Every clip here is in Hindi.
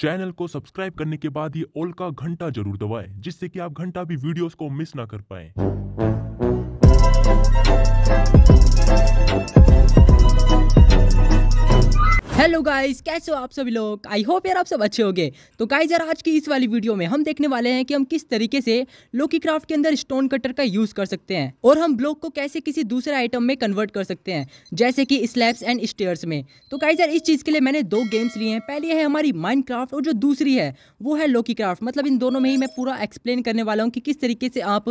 चैनल को सब्सक्राइब करने के बाद ये ओल का घंटा जरूर दबाएं जिससे कि आप घंटा भी वीडियोस को मिस ना कर पाएं गाइस कैसे हो आप सभी लोग आई होप यार आप सब अच्छे होंगे तो गाइस यार आज की इस वाली वीडियो में हम देखने वाले हैं कि हम किस तरीके से लोकी क्राफ्ट के अंदर स्टोन कटर का यूज कर सकते हैं और हम ब्लॉक को कैसे किसी दूसरे आइटम में कन्वर्ट कर सकते हैं जैसे कि स्लैब्स एंड स्टेयर्स में तो गाइस यार इस चीज के लिए मैंने दो गेम्स लिए हैं पहली है हमारी माइंड और जो दूसरी है वो है लोकी क्राफ्ट मतलब इन दोनों में ही मैं पूरा एक्सप्लेन करने वाला हूँ कि किस तरीके से आप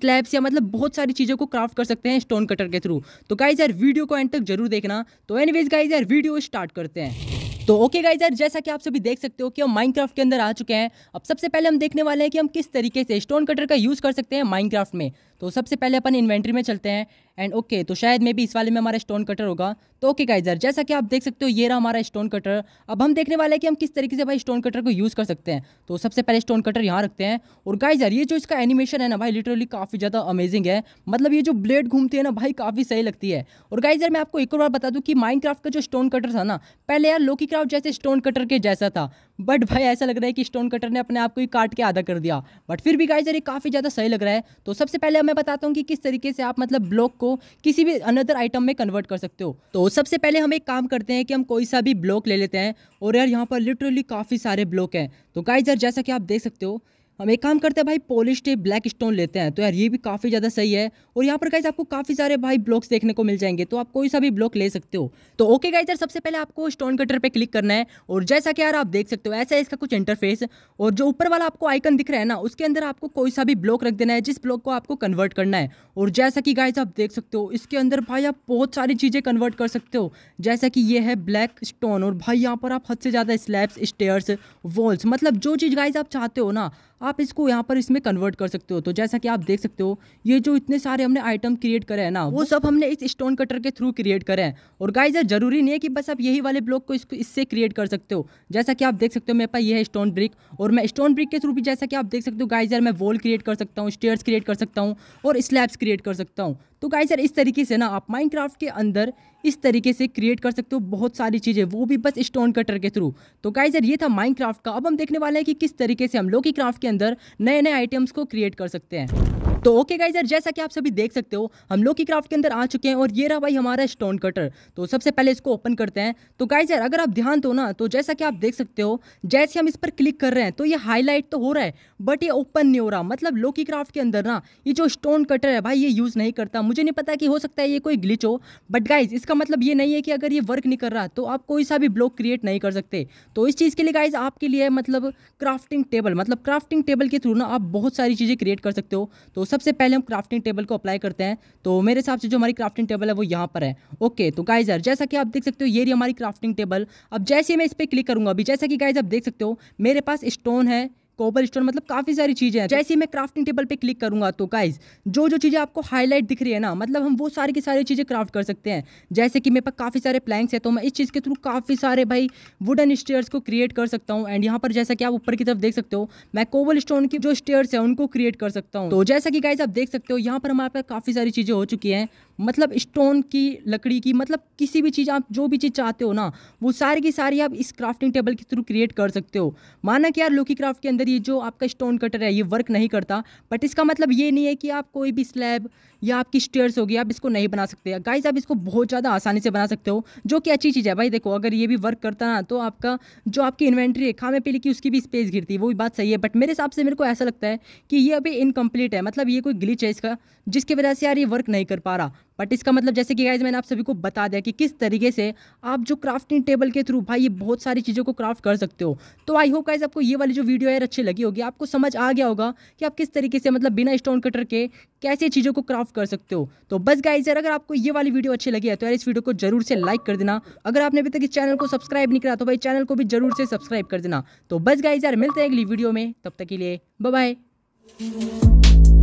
स्लैब्स या मतलब बहुत सारी चीज़ों को क्राफ्ट कर सकते हैं स्टोन कटर के थ्रू तो गाइज यार वीडियो को एंड तक जरूर देखना तो एनीवेज गाइज यार वीडियो स्टार्ट करते हैं तो ओके गाइज यार जैसा कि आप सभी देख सकते हो कि हम माइनक्राफ्ट के अंदर आ चुके हैं अब सबसे पहले हम देखने वाले हैं कि हम किस तरीके से स्टोन कटर का यूज़ कर सकते हैं माइनक्राफ्ट में तो सबसे पहले अपन इन्वेंट्री में चलते हैं एंड ओके okay, तो शायद मे भी इस वाले में हमारा स्टोन कटर होगा तो ओके okay, गाइजर जैसा कि आप देख सकते हो ये रहा हमारा स्टोन कटर अब हम देखने वाले हैं कि हम किस तरीके से भाई स्टोन कटर को यूज़ कर सकते हैं तो सबसे पहले स्टोन कटर यहाँ रखते हैं और गाइजर ये जो इसका एनिमेशन है ना भाई लिटरली काफ़ी ज़्यादा अमेजिंग है मतलब ये जो ब्लेड घूमती है ना भाई काफ़ी सही लगती है और गाइजर मैं आपको एक और बार बता दूँ कि माइंड का जो स्टोन कटर था ना पहले यार लोकी क्राफ्ट जैसे स्टोन कटर के जैसा था बट भाई ऐसा लग रहा है कि स्टोन कटर ने अपने आप को ही काट के आधा कर दिया बट फिर भी गाइजर ये काफ़ी ज़्यादा सही लग रहा है तो सबसे पहले मैं बताता हूँ कि किस तरीके से आप मतलब ब्लॉक को किसी भी अनदर आइटम में कन्वर्ट कर सकते हो तो सबसे पहले हम एक काम करते हैं कि हम कोई सा भी ब्लॉक ले लेते हैं और यार यहाँ पर लिटरली काफ़ी सारे ब्लॉक हैं तो गाइजर जैसा कि आप देख सकते हो हम एक काम करते हैं भाई पॉलिश टेप ब्लैक स्टोन लेते हैं तो यार ये भी काफ़ी ज़्यादा सही है और यहाँ पर गाइज आपको काफ़ी सारे भाई ब्लॉक्स देखने को मिल जाएंगे तो आप कोई सा भी ब्लॉक ले सकते हो तो ओके गाइज यार सबसे पहले आपको स्टोन कटर पर क्लिक करना है और जैसा कि यार आप देख सकते हो ऐसा है इसका कुछ इंटरफेस और जो ऊपर वाला आपको आइकन दिख रहा है ना उसके अंदर आपको कोई सा भी ब्लॉक रख देना है जिस ब्लॉक को आपको कन्वर्ट करना है और जैसा कि गाइज आप देख सकते हो इसके अंदर भाई आप बहुत सारी चीज़ें कन्वर्ट कर सकते हो जैसा कि ये है ब्लैक स्टोन और भाई यहाँ पर आप हद से ज़्यादा स्लैब्स स्टेयर्स वॉल्स मतलब जो चीज़ गाइज आप चाहते हो ना आप इसको यहाँ पर इसमें कन्वर्ट कर सकते हो तो जैसा कि आप देख सकते हो ये जो इतने सारे हमने आइटम क्रिएट करे हैं ना वो सब हमने इस स्टोन कटर के थ्रू क्रिएट करे हैं और गाइज यार जरूरी नहीं है कि बस आप यही वाले ब्लॉक को इसको इससे क्रिएट कर सकते हो जैसा कि आप देख सकते हो मेरे पास ये है स्टोन ब्रिक और मैं स्टोन ब्रिक के थ्रू भी जैसा कि आप देख सकते हो गाइजर मैं वॉल क्रिएट कर सकता हूँ स्टेयर्स क्रिएट कर सकता हूँ और स्लैब्स क्रिएट कर सकता हूँ तो गाइस यार इस तरीके से ना आप माइनक्राफ्ट के अंदर इस तरीके से क्रिएट कर सकते हो बहुत सारी चीज़ें वो भी बस स्टोन कटर के थ्रू तो गाइस यार ये था माइनक्राफ्ट का अब हम देखने वाले हैं कि किस तरीके से हम लोकी क्राफ्ट के अंदर नए नए आइटम्स को क्रिएट कर सकते हैं तो ओके गाइजर यार जैसा कि आप सभी देख सकते हो हम लोग की क्राफ्ट के अंदर आ चुके हैं और ये रहा भाई हमारा स्टोन कटर तो सबसे पहले इसको ओपन करते हैं तो गाइज यार अगर आप ध्यान दो ना तो जैसा कि आप देख सकते हो जैसे हम इस पर क्लिक कर रहे हैं तो ये हाईलाइट तो हो रहा है बट ये ओपन नहीं हो रहा मतलब लोकी क्राफ्ट के अंदर ना ये जो स्टोन कटर है भाई ये यूज़ नहीं करता मुझे नहीं पता कि हो सकता है ये कोई ग्लिच हो बट गाइज इसका मतलब ये नहीं है कि अगर ये वर्क नहीं कर रहा तो आप कोई सा भी ब्लॉक क्रिएट नहीं कर सकते तो इस चीज़ के लिए गाइज आपके लिए मतलब क्राफ्टिंग टेबल मतलब क्राफ्टिंग टेबल के थ्रू ना आप बहुत सारी चीज़ें क्रिएट कर सकते हो तो सबसे पहले हम क्राफ्टिंग टेबल को अप्लाई करते हैं तो मेरे हिसाब से जो हमारी क्राफ्टिंग टेबल है वो यहाँ पर है ओके तो गाइजर जैसा कि आप देख सकते हो ये रही हमारी क्राफ्टिंग टेबल अब जैसे ही मैं इस पर क्लिक करूँगा अभी जैसा कि गाइज आप देख सकते हो मेरे पास स्टोन है कॉपर स्टोन मतलब काफ़ी सारी चीज़ें हैं जैसे मैं क्राफ्टिंग टेबल पे क्लिक करूंगा तो गाइज जो जो चीज़ें आपको हाईलाइट दिख रही है ना मतलब हम वो सारी की सारी चीज़ें क्राफ्ट कर सकते हैं जैसे कि मेरे पास काफ़ी सारे प्लैंक्स है तो मैं इस चीज़ के थ्रू काफ़ी सारे भाई वुडन स्टेयर्स को क्रिएट कर सकता हूँ एंड यहाँ पर जैसा कि आप ऊपर की तरफ देख सकते हो मैं कोबल स्टोन की जो स्टेयर्स है उनको क्रिएट कर सकता हूँ तो जैसा कि गाइज आप देख सकते हो यहाँ पर हमारे पास काफ़ी सारी चीज़ें हो चुकी हैं मतलब स्टोन की लकड़ी की मतलब किसी भी चीज़ आप जो भी चीज़ चाहते हो ना वो सारी की सारी आप इस क्राफ्टिंग टेबल के थ्रू क्रिएट कर सकते हो माना कि यार लोकी क्राफ्ट के अंदर ये जो आपका स्टोन कटर है ये वर्क नहीं करता बट इसका मतलब ये नहीं है कि आप कोई भी स्लैब या आपकी स्टेयर्स होगी आप इसको नहीं बना सकते गाइज आप इसको बहुत ज़्यादा आसानी से बना सकते हो जो कि अच्छी चीज़ है भाई देखो अगर ये भी वर्क करता ना तो आपका जो आपकी इन्वेंट्री है खामे पीली की उसकी भी स्पेस गिरती है वो भी बात सही है बट मेरे हिसाब से मेरे को ऐसा लगता है कि ये अभी इनकम्प्लीट है मतलब ये कोई ग्लिच है इसका जिसकी वजह से यार ये वर्क नहीं कर पा रहा बट इसका मतलब जैसे कि गाइज मैंने आप सभी को बता दिया कि किस तरीके से आप जो क्राफ्टिंग टेबल के थ्रू भाई ये बहुत सारी चीज़ों को क्राफ्ट कर सकते हो तो आई होप गाइज आपको ये वाली जो वीडियो यार अच्छी लगी होगी आपको समझ आ गया होगा कि आप किस तरीके से मतलब बिना स्टोन कटर के कैसे चीज़ों को क्राफ्ट कर सकते हो तो बस गाइज यार अगर आपको ये वाली वीडियो अच्छी लगी है तो यार इस वीडियो को जरूर से लाइक कर देना अगर आपने अभी तक इस चैनल को सब्सक्राइब नहीं करा तो भाई चैनल को भी जरूर से सब्सक्राइब कर देना तो बस गाइज यार मिलते हैं अगली वीडियो में तब तक के लिए बाय